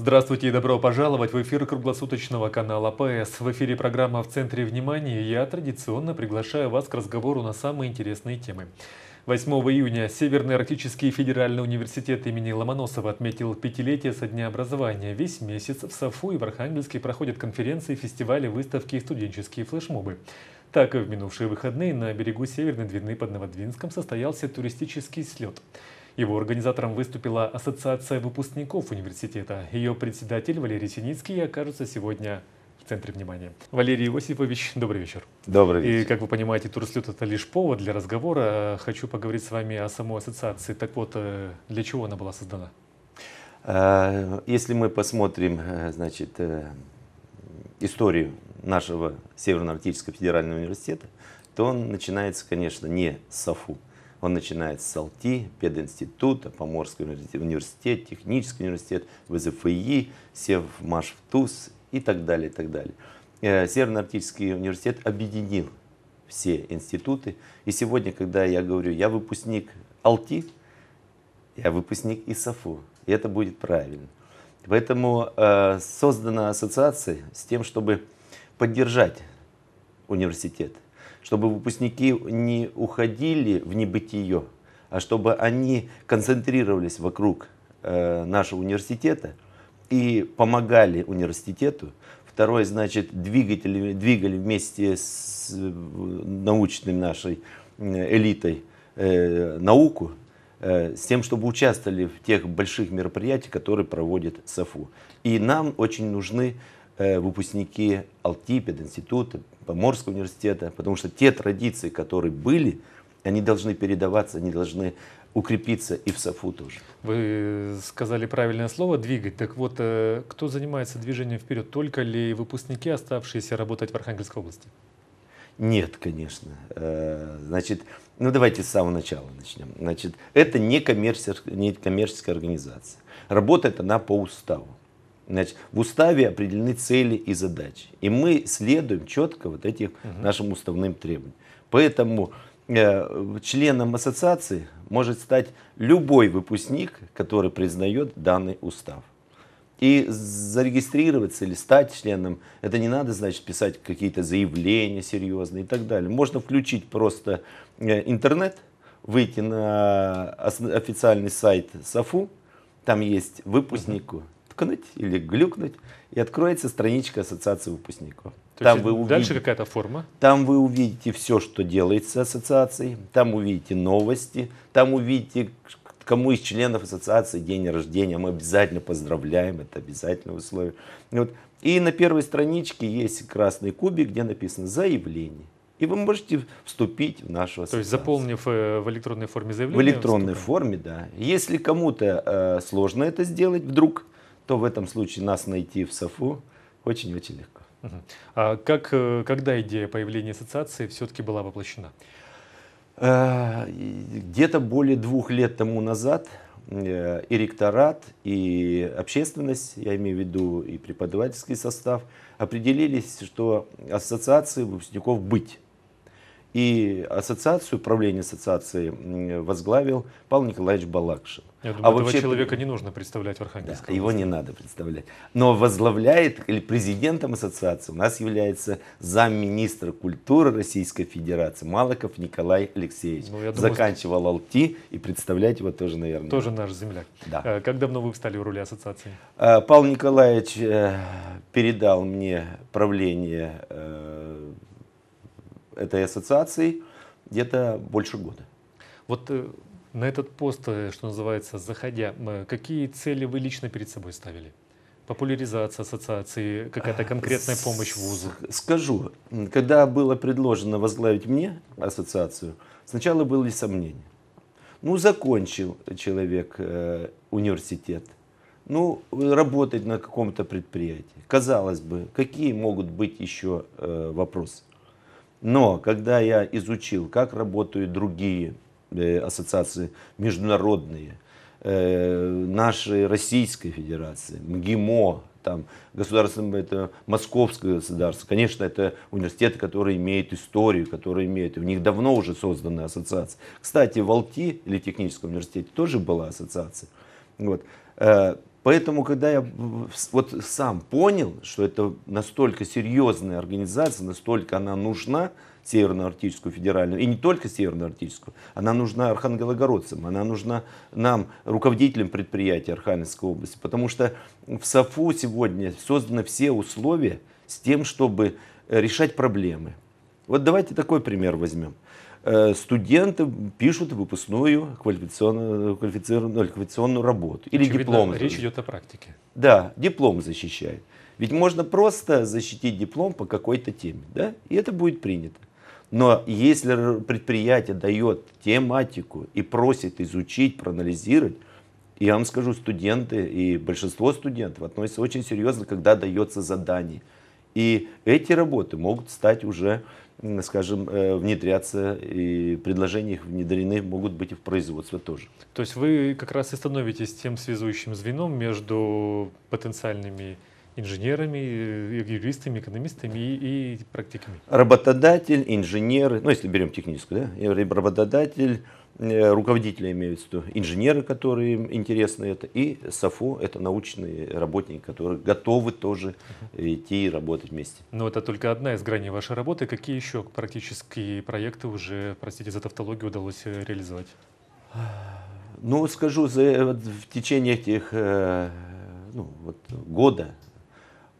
Здравствуйте и добро пожаловать в эфир круглосуточного канала ПС. В эфире программа «В центре внимания» я традиционно приглашаю вас к разговору на самые интересные темы. 8 июня Северный Арктический федеральный университет имени Ломоносова отметил пятилетие со дня образования. Весь месяц в Сафу и в Архангельске проходят конференции, фестивали, выставки и студенческие флешмобы. Так и в минувшие выходные на берегу Северной Двины под Новодвинском состоялся туристический слет – его организатором выступила Ассоциация выпускников университета. Ее председатель Валерий Синицкий окажется сегодня в центре внимания. Валерий Иосифович, добрый вечер. Добрый вечер. И, как вы понимаете, турслет – это лишь повод для разговора. Хочу поговорить с вами о самой ассоциации. Так вот, э, для чего она была создана? Э, если мы посмотрим, э, значит, историю нашего Северно-Арктического федерального университета, то он начинается, конечно, не с САФУ, он начинает с СЛТИ, пединститута, Поморский университет, университет, технический университет, ВЗФИ, Севмашфтуз и так далее, и так далее. Э, Северно-Арктический университет объединил все институты. И сегодня, когда я говорю, я выпускник АЛТИ, я выпускник ИСАФУ, и это будет правильно. Поэтому э, создана ассоциация с тем, чтобы поддержать университет чтобы выпускники не уходили в небытие, а чтобы они концентрировались вокруг э, нашего университета и помогали университету. Второе, значит, двигатели, двигали вместе с научной нашей э, элитой э, науку, э, с тем, чтобы участвовали в тех больших мероприятиях, которые проводит САФУ. И нам очень нужны Э, выпускники Алти, пединститута, Поморского университета, потому что те традиции, которые были, они должны передаваться, они должны укрепиться и в САФУ тоже. Вы сказали правильное слово «двигать». Так вот, э, кто занимается движением вперед? Только ли выпускники, оставшиеся работать в Архангельской области? Нет, конечно. Э, значит, ну давайте с самого начала начнем. Значит, это не коммерческая, не коммерческая организация. Работает она по уставу. Значит, в уставе определены цели и задачи. И мы следуем четко вот этих угу. нашим уставным требованиям. Поэтому э, членом ассоциации может стать любой выпускник, который признает данный устав. И зарегистрироваться или стать членом, это не надо, значит, писать какие-то заявления серьезные и так далее. Можно включить просто э, интернет, выйти на э, официальный сайт САФУ, там есть выпускнику, глюкнуть или глюкнуть, и откроется страничка Ассоциации выпускников. То там вы увидите, дальше какая-то форма? Там вы увидите все, что делается ассоциацией, там увидите новости, там увидите, кому из членов ассоциации день рождения. Мы обязательно поздравляем, это обязательное условие. Вот. И на первой страничке есть красный кубик, где написано «Заявление». И вы можете вступить в нашу ассоциацию. То есть заполнив э, в электронной форме заявление? В электронной вступаем. форме, да. Если кому-то э, сложно это сделать вдруг, то в этом случае нас найти в САФУ очень-очень легко. А как, э, когда идея появления ассоциации все-таки была воплощена? Э, где-то более двух лет тому назад э, и ректорат, и общественность, я имею в виду и преподавательский состав, определились, что ассоциации выпускников быть и ассоциацию, правление ассоциации возглавил Павел Николаевич Балакшин. Я думаю, а этого вообще, человека не нужно представлять в Архангельском. Да, его не надо представлять. Но возглавляет или президентом ассоциации у нас является замминистра культуры Российской Федерации Малаков Николай Алексеевич. Ну, думаю, Заканчивал Алти и представлять его тоже, наверное. Тоже наш земляк. Да. Э, как давно вы встали в руле ассоциации? Э, Павел Николаевич э, передал мне правление этой ассоциацией где-то больше года. Вот э, на этот пост, э, что называется, заходя, какие цели вы лично перед собой ставили? Популяризация ассоциации, какая-то а, конкретная помощь вузу? Скажу, когда было предложено возглавить мне ассоциацию, сначала были сомнения. Ну, закончил человек э, университет, ну, работать на каком-то предприятии. Казалось бы, какие могут быть еще э, вопросы? Но когда я изучил, как работают другие э, ассоциации международные, э, нашей Российской Федерации, МГИМО, там, государственное, это московское государство. Конечно, это университеты, которые имеют историю, которые имеют, у них давно уже созданы ассоциации. Кстати, в Алти или техническом университете тоже была ассоциация. Вот. Э, Поэтому, когда я вот сам понял, что это настолько серьезная организация, настолько она нужна Северно-Арктическую федеральную, и не только Северно-Арктическую, она нужна архангелогородцам, она нужна нам, руководителям предприятий Архангельской области, потому что в САФУ сегодня созданы все условия с тем, чтобы э, решать проблемы. Вот давайте такой пример возьмем. Э, студенты пишут выпускную квалификационную, квалифицированную, квалификационную работу. Или Очевидно, диплом. Речь идет о практике. Да, диплом защищает. Ведь можно просто защитить диплом по какой-то теме, да, и это будет принято. Но если предприятие дает тематику и просит изучить, проанализировать, я вам скажу, студенты и большинство студентов относятся очень серьезно, когда дается задание. И эти работы могут стать уже, скажем, э, внедряться, и предложения их внедрены могут быть и в производство тоже. То есть вы как раз и становитесь тем связующим звеном между потенциальными инженерами, э, юристами, экономистами и, и практиками? Работодатель, инженеры, ну если берем техническую, да, работодатель, э, руководители имеют в виду, инженеры, которые им интересны это, и САФО, это научные работники, которые готовы тоже идти и работать вместе. Но это только одна из граней вашей работы. Какие еще практические проекты уже, простите за тавтологию, удалось э, реализовать? Ну, скажу, за, вот, в течение этих ну, вот, года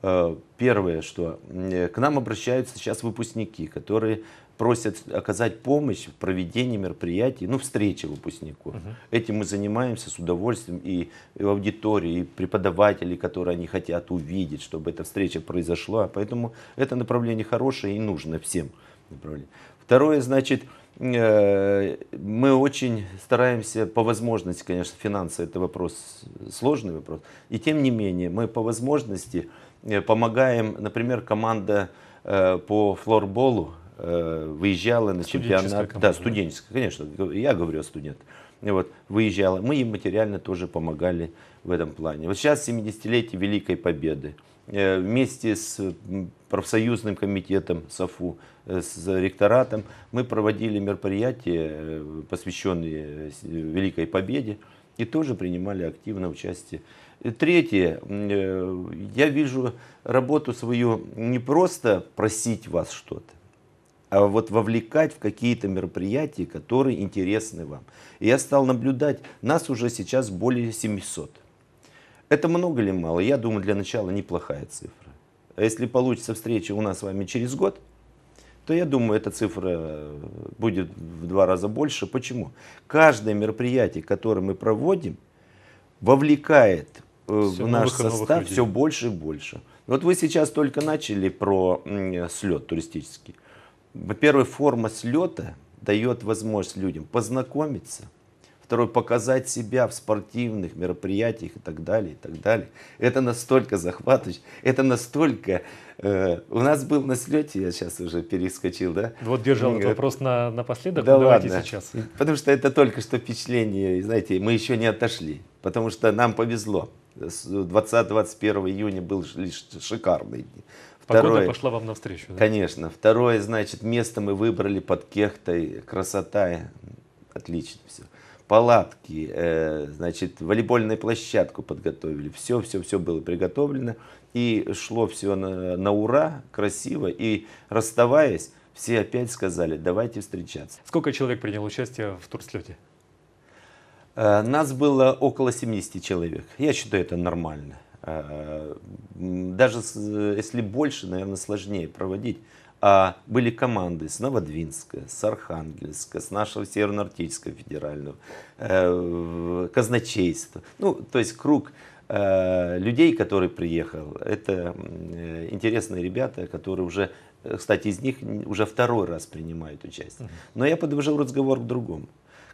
Э, первое, что э, к нам обращаются сейчас выпускники, которые просят оказать помощь в проведении мероприятий, ну, встречи выпускников. Угу. Этим мы занимаемся с удовольствием и, и в аудитории, и преподаватели, которые они хотят увидеть, чтобы эта встреча произошла. Поэтому это направление хорошее и нужно всем Второе, значит, э, мы очень стараемся по возможности, конечно, финансы это вопрос, сложный вопрос, и тем не менее мы по возможности Э, помогаем, например, команда э, по флорболу э, выезжала на чемпионат. Команда, да, студенческая, конечно, я говорю о студентах. Вот, выезжала. Мы им материально тоже помогали в этом плане. Вот сейчас 70-летие Великой Победы. Вместе с профсоюзным комитетом САФУ, с ректоратом мы проводили мероприятия, посвященные Великой Победе и тоже принимали активное участие третье, э, я вижу работу свою не просто просить вас что-то, а вот вовлекать в какие-то мероприятия, которые интересны вам. И я стал наблюдать, нас уже сейчас более 700. Это много или мало? Я думаю, для начала неплохая цифра. А если получится встреча у нас с вами через год, то я думаю, эта цифра будет в два раза больше. Почему? Каждое мероприятие, которое мы проводим, вовлекает все э, в наш новых состав новых все больше и больше. Вот вы сейчас только начали про слет туристический. Во-первых, форма слета дает возможность людям познакомиться, второй показать себя в спортивных мероприятиях и так далее, и так далее. Это настолько захватывающе, это настолько... Э, у нас был на слете, я сейчас уже перескочил, да? Вот держал этот э, вопрос на, напоследок, да ну, давайте ладно. сейчас. Потому что это только что впечатление, знаете, мы еще не отошли потому что нам повезло. 20-21 июня был лишь шикарный день. Второе, Погода пошла вам навстречу. Да? Конечно. Второе, значит, место мы выбрали под Кехтой. Красота, отлично все. Палатки, э, значит, волейбольную площадку подготовили. Все, все, все было приготовлено. И шло все на, на ура, красиво. И расставаясь, все опять сказали, давайте встречаться. Сколько человек приняло участие в турслете? Э, нас было около 70 человек. Я считаю, это нормально. Э, даже если больше, наверное, сложнее проводить. А были команды с Новодвинска, с Архангельска, с нашего Северно-Арктического федерального, э, казначейства. Ну, то есть круг людей, которые приехал, это интересные ребята, которые уже, кстати, из них уже второй раз принимают участие. Но я подвожу разговор к другому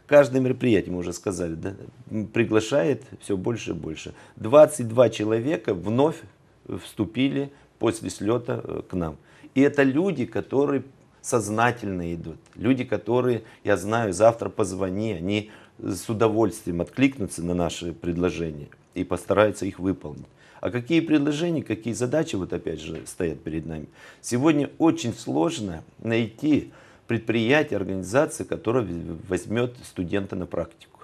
каждое мероприятие, мы уже сказали, да, приглашает все больше и больше. 22 человека вновь вступили после слета э, к нам. И это люди, которые сознательно идут. Люди, которые, я знаю, завтра позвони, они с удовольствием откликнутся на наши предложения и постараются их выполнить. А какие предложения, какие задачи вот опять же стоят перед нами? Сегодня очень сложно найти предприятие, организация, которая возьмет студента на практику.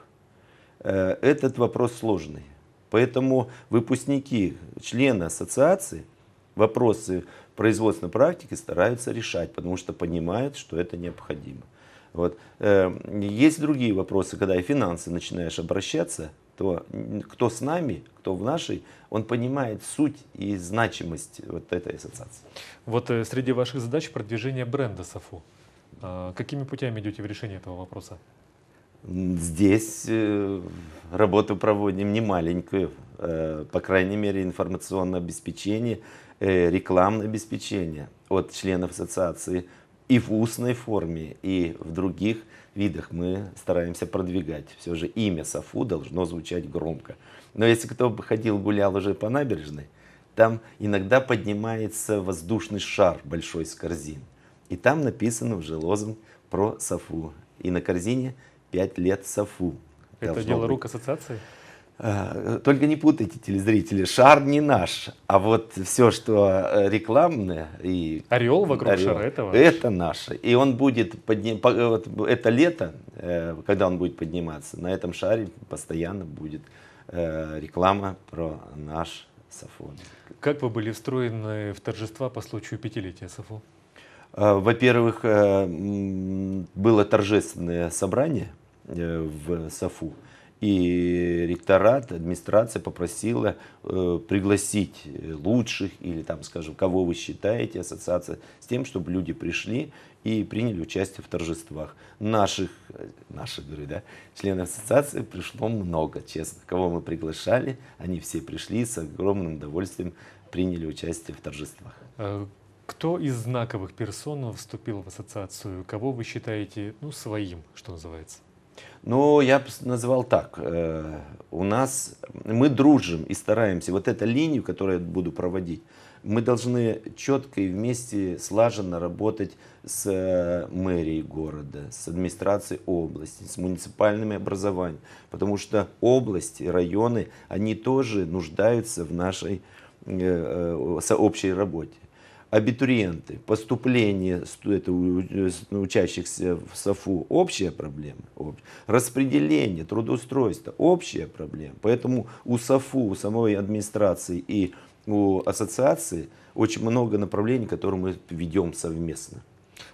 Э, этот вопрос сложный. Поэтому выпускники, члены ассоциации вопросы производственной практики стараются решать, потому что понимают, что это необходимо. Вот. Э, есть другие вопросы, когда и финансы начинаешь обращаться, то кто с нами, кто в нашей, он понимает суть и значимость вот этой ассоциации. Вот э, среди ваших задач продвижение бренда САФУ. А какими путями идете в решение этого вопроса? Здесь э, работу проводим не маленькую, э, по крайней мере, информационное обеспечение, э, рекламное обеспечение от членов ассоциации и в устной форме, и в других видах мы стараемся продвигать. Все же имя Софу должно звучать громко. Но если кто ходил, гулял уже по набережной, там иногда поднимается воздушный шар большой с корзин. И там написано уже лозунг про Софу. И на корзине 5 лет Софу. Это дело быть. рук ассоциации? А, только не путайте, телезрители, шар не наш, а вот все, что э, рекламное и... Орел вокруг орел, шара, это ваш. Это наше. И он будет подним... Э, вот это лето, э, когда он будет подниматься, на этом шаре постоянно будет реклама про наш Сафон. Как вы были встроены в торжества по случаю пятилетия Сафона? Э, во-первых, э, было торжественное собрание э, в САФУ, и ректорат, администрация попросила пригласить лучших или там, скажем, кого вы считаете, ассоциация, с тем, чтобы люди пришли и приняли участие в торжествах. Наших, наших, говорю, да, членов ассоциации пришло много, честно. Кого мы приглашали, они все пришли с огромным удовольствием приняли участие в торжествах. Кто из знаковых персон вступил в ассоциацию? Кого вы считаете ну, своим, что называется? Ну, я бы называл так. Э, у нас, мы дружим и стараемся. Вот эта линию, которую я буду проводить, мы должны четко и вместе слаженно работать с э, мэрией города, с администрацией области, с муниципальными образованиями. Потому что области, районы, они тоже нуждаются в нашей э, общей работе абитуриенты, поступление это э, ну, учащихся в САФУ – общая проблема. Распределение, трудоустройство – общая проблема. Поэтому у САФУ, у самой администрации и у ассоциации очень много направлений, которые мы ведем совместно.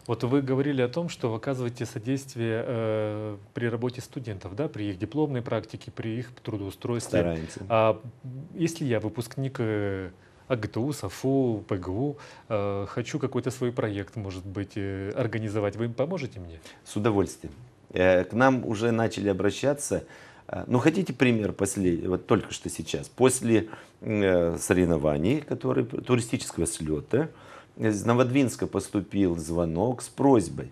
Вот вы говорили о том, что вы оказываете содействие э, при работе студентов, да, при их дипломной практике, при их трудоустройстве. Стараемся. А если я выпускник э, АГТУ, САФУ, ПГУ. Э, хочу какой-то свой проект, может быть, э, организовать. Вы им поможете мне? С удовольствием. Э, к нам уже начали обращаться. Ну, хотите пример после, вот только что сейчас, после соревнований, которые, туристического слета, из Новодвинска поступил звонок с просьбой.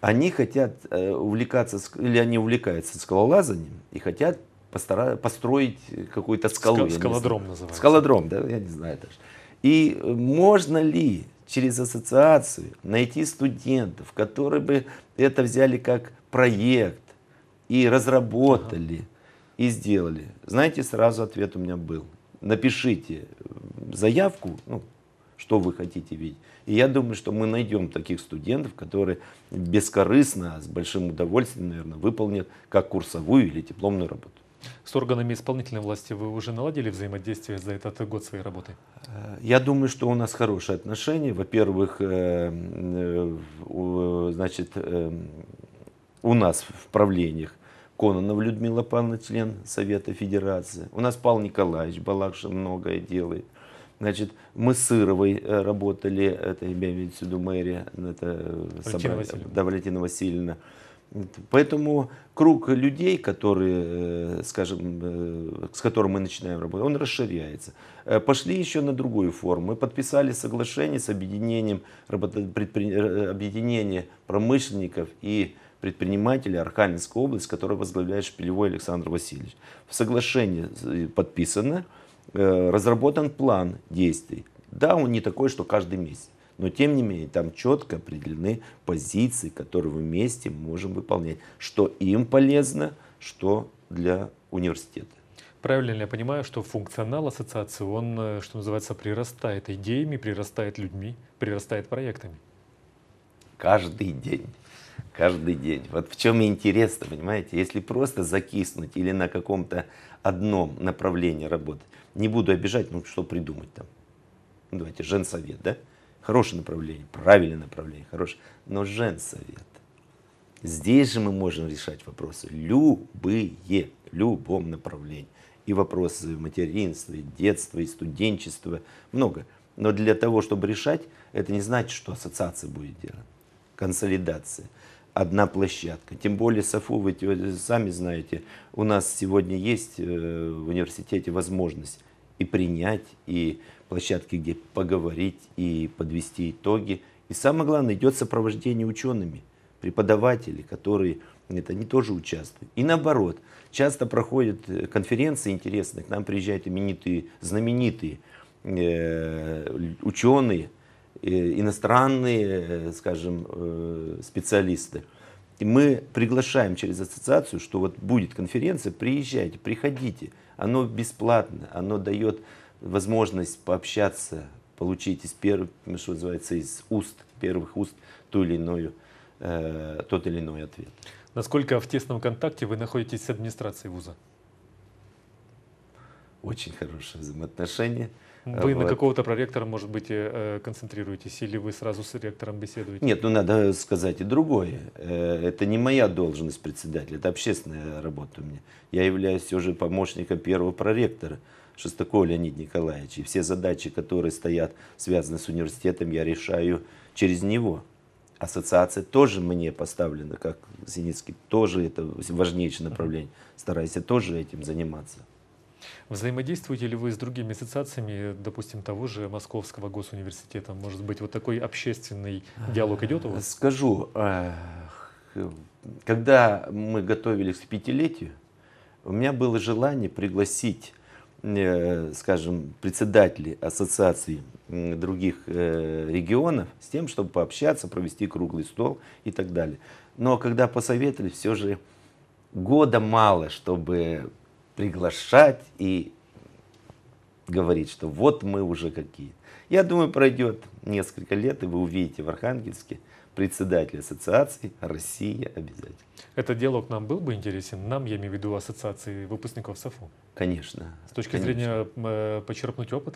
Они хотят увлекаться, или они увлекаются скалолазанием и хотят постара... построить какую-то скалу. Ск- скалодром называется. Скалодром, да, я не знаю даже. И можно ли через ассоциацию найти студентов, которые бы это взяли как проект и разработали ага. и сделали? Знаете, сразу ответ у меня был. Напишите заявку, ну, что вы хотите видеть. И я думаю, что мы найдем таких студентов, которые бескорыстно, с большим удовольствием, наверное, выполнят как курсовую или дипломную работу. С органами исполнительной власти вы уже наладили взаимодействие за этот год своей работы? Э, я думаю, что у нас хорошие отношения. Во-первых, э, э, значит, у нас в правлениях Кононова Людмила Павловна, член Совета Федерации. У нас Павел Николаевич Балакшин многое делает. Значит, мы с Сыровой работали, это я имею в виду мэрия, это Валентина собрание, Васильевна. Да, Валентина Васильевна Поэтому круг людей, которые, э, скажем, э, с которым мы начинаем работать, он расширяется. Э, пошли еще на другую форму. Мы подписали соглашение с объединением, предпри... объединение промышленников и предпринимателей Архангельской области, который возглавляет Шпилевой Александр Васильевич. В соглашении подписано, разработан план действий. Да, он не такой, что каждый месяц. Но тем не менее, там четко определены позиции, которые вместе можем выполнять. Что им полезно, что для университета. Правильно ли я понимаю, что функционал ассоциации, он, что называется, прирастает идеями, прирастает людьми, прирастает проектами? Каждый день. Каждый день. Вот в чем интересно, понимаете, если просто закиснуть или на каком-то одном направлении работать, не буду обижать, ну что придумать там? Давайте, женсовет, да? Хорошее направление, правильное направление, хорошее. Но женсовет. Здесь же мы можем решать вопросы любые, в любом направлении. И вопросы материнства, и детства, и студенчества, много. Но для того, чтобы решать, это не значит, что ассоциация будет делать. Консолидация. Одна площадка. Тем более, САФУ, вы сами знаете, у нас сегодня есть э, в университете возможность и принять, и площадки, где поговорить и подвести итоги. И самое главное, идет сопровождение учеными, преподаватели, которые это они тоже участвуют. И наоборот, часто проходят э, конференции интересные, к нам приезжают именитые, знаменитые э, ученые, э, иностранные, э, скажем, э, специалисты. И мы приглашаем через ассоциацию, что вот будет конференция, приезжайте, приходите. Оно бесплатно, оно дает возможность пообщаться, получить из первых, что называется, из уст, первых уст ту или иную, э, тот или иной ответ. Насколько в тесном контакте вы находитесь с администрацией вуза? Очень хорошие взаимоотношения. Вы вот. на какого-то проректора, может быть, э, э, концентрируетесь, или вы сразу с ректором беседуете? Нет, ну надо сказать и другое. Э, это не моя должность председателя, это общественная работа у меня. Я являюсь уже помощником первого проректора. Шестаков Леонид Николаевич. И все задачи, которые стоят, связаны с университетом, я решаю через него. Ассоциация тоже мне поставлена, как Синицкий, тоже это важнейшее направление. Стараюсь я тоже этим заниматься. Взаимодействуете ли вы с другими ассоциациями, допустим, того же Московского госуниверситета? Может быть, вот такой общественный диалог идет у вас? Э, скажу, э, когда мы готовились к пятилетию, у меня было желание пригласить скажем, председателей ассоциаций других э, регионов с тем, чтобы пообщаться, провести круглый стол и так далее. Но когда посоветовали, все же года мало, чтобы приглашать и говорить, что вот мы уже какие. Я думаю, пройдет несколько лет, и вы увидите в Архангельске – председатель ассоциации «Россия обязательно». Этот диалог нам был бы интересен, нам, я имею в виду ассоциации выпускников САФУ? Конечно. С точки конечно. зрения э, почерпнуть опыт?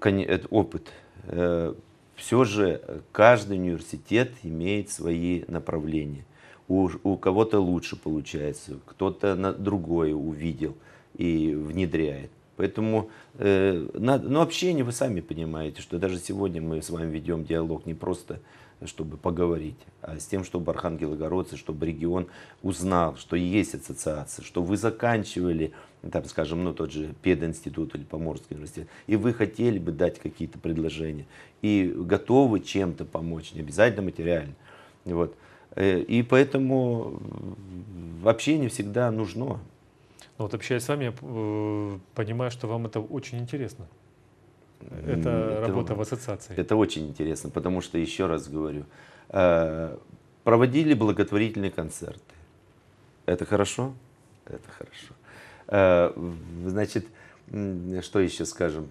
Кон... Э, опыт. Э, все же каждый университет имеет свои направления. У, у кого-то лучше получается, кто-то на другое увидел и внедряет. Поэтому, э, на, ну, общение вы сами понимаете, что даже сегодня мы с вами ведем диалог не просто чтобы поговорить, а с тем, чтобы Архангелогородцы, чтобы регион узнал, что есть ассоциация, что вы заканчивали, там, скажем, ну, тот же пединститут или Поморский университет, и вы хотели бы дать какие-то предложения, и готовы чем-то помочь, не обязательно материально. Вот. Э, и поэтому общение всегда нужно. Ну, вот общаясь с вами, я э, понимаю, что вам это очень интересно. Это, это работа в ассоциации. Это очень интересно, потому что, еще раз говорю, э, проводили благотворительные концерты. Это хорошо? Это хорошо. Э, значит, что еще скажем?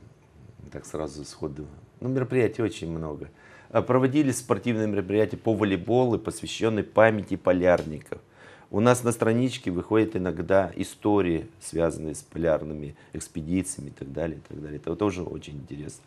Так сразу сходу. Ну, мероприятий очень много. Э, проводили спортивные мероприятия по волейболу, посвященные памяти полярников. У нас на страничке выходят иногда истории, связанные с полярными экспедициями и так далее. И так далее. Это тоже очень интересно.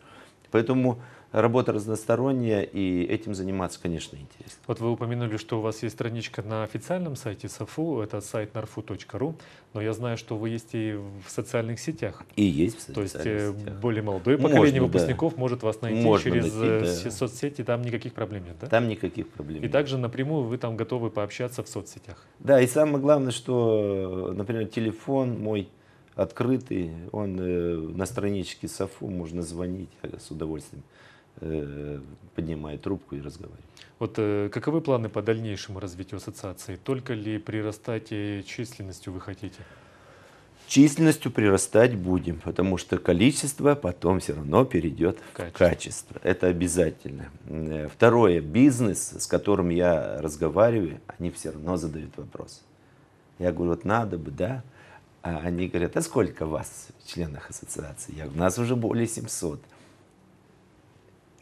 Поэтому работа разносторонняя, и этим заниматься, конечно, интересно. Вот вы упомянули, что у вас есть страничка на официальном сайте САФУ, это сайт narfu.ru, но я знаю, что вы есть и в социальных сетях. И есть в социальных То есть э, сетях. более молодое поколение Можно, выпускников да. может вас найти Можно через найти, э, да. соцсети, там никаких проблем нет, да? Там никаких проблем нет. И также напрямую вы там готовы пообщаться в соцсетях. Да, и самое главное, что, например, телефон мой открытый, он э, на страничке САФУ, можно звонить э, с удовольствием. Э, поднимает трубку и разговаривает. Вот э, каковы планы по дальнейшему развитию ассоциации? Только ли прирастать численностью вы хотите? Численностью прирастать будем, потому что количество потом все равно перейдет качество. в качество. Это обязательно. Э, второе, бизнес, с которым я разговариваю, они все равно задают вопрос. Я говорю, вот надо бы, да? А они говорят, а сколько вас, членов ассоциации? Я говорю, у нас уже более 700.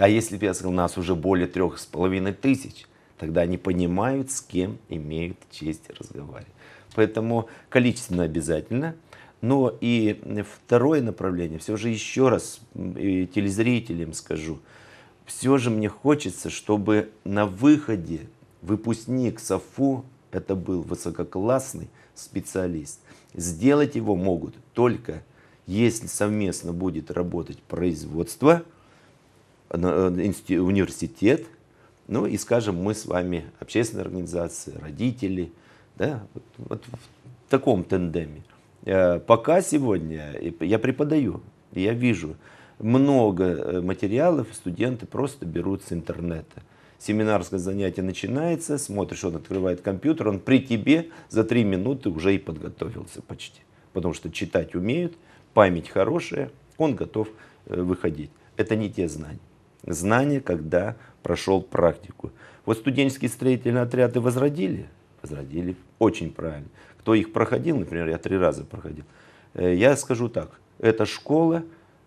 А если бы я сказал, нас уже более трех с половиной тысяч, тогда они понимают, с кем имеют честь разговаривать. Поэтому количественно обязательно. Но и второе направление, все же еще раз телезрителям скажу, все же мне хочется, чтобы на выходе выпускник САФУ это был высококлассный специалист. Сделать его могут только если совместно будет работать производство – Э, университет, ну и, скажем, мы с вами общественные организации, родители, да, вот, вот в таком тендеме. Э, пока сегодня э, я преподаю, я вижу много материалов, студенты просто берут с интернета. Семинарское занятие начинается, смотришь, он открывает компьютер, он при тебе за три минуты уже и подготовился почти. Потому что читать умеют, память хорошая, он готов выходить. Это не те знания знания, когда прошел практику. Вот студенческие строительные отряды возродили? Возродили очень правильно. Кто их проходил, например, я три раза проходил. Э, я скажу так, это школа,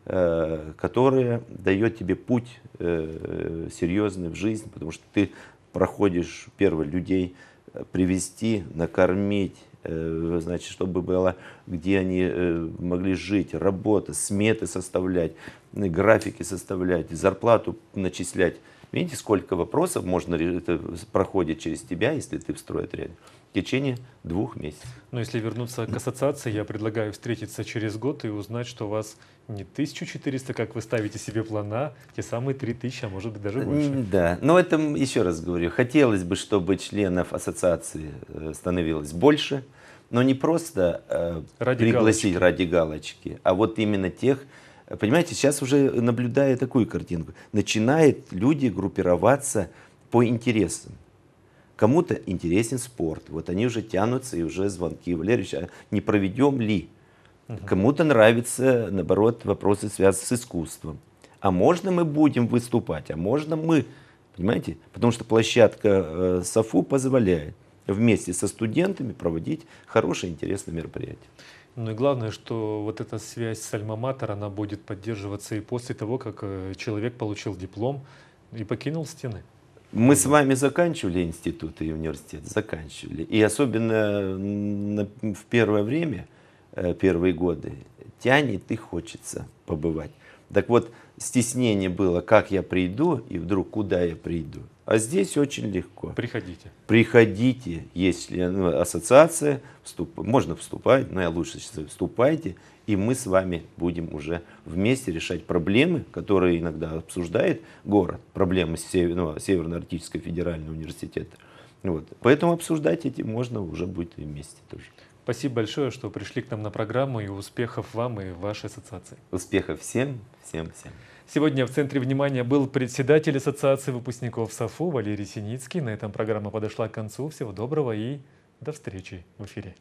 э, которая дает тебе путь э, серьезный в жизнь, потому что ты проходишь, первых людей привести, накормить, значит, чтобы было, где они могли жить, работа, сметы составлять, графики составлять, зарплату начислять. Видите, сколько вопросов можно это проходит через тебя, если ты в стройотряде, в течение двух месяцев. Но если вернуться к ассоциации, я предлагаю встретиться через год и узнать, что у вас не 1400, как вы ставите себе плана, те самые 3000, а может быть даже больше. Да, но это, еще раз говорю, хотелось бы, чтобы членов ассоциации э, становилось больше, но не просто э, ради пригласить галочки. ради галочки, а вот именно тех, Понимаете, сейчас уже наблюдая такую картинку, начинают люди группироваться по интересам. Кому-то интересен спорт, вот они уже тянутся и уже звонки. Валерьевич, а не проведем ли? Кому-то нравятся, наоборот, вопросы, связанные с искусством. А можно мы будем выступать? А можно мы? Понимаете? Потому что площадка э, САФУ позволяет вместе со студентами проводить хорошее, интересное мероприятие. Ну и главное, что вот эта связь с альма-матер, она будет поддерживаться и после того, как э, человек получил диплом и покинул стены. Мы с вами заканчивали институт и университет, заканчивали. И особенно в первое время, э, первые годы, тянет и хочется побывать. Так вот, стеснение было, как я приду и вдруг куда я приду. А здесь очень легко. Приходите. Приходите, если ну, ассоциация, вступ, можно вступать, но я лучше сейчас вступайте, и мы с вами будем уже вместе решать проблемы, которые иногда обсуждает город, проблемы Северного, ну, Северно-Арктического федерального университета. Вот. Поэтому обсуждать эти можно уже будет и вместе тоже. Спасибо большое, что пришли к нам на программу и успехов вам и вашей ассоциации. Успехов всем, всем, всем. Сегодня в центре внимания был председатель Ассоциации выпускников САФУ Валерий Синицкий. На этом программа подошла к концу. Всего доброго и до встречи в эфире.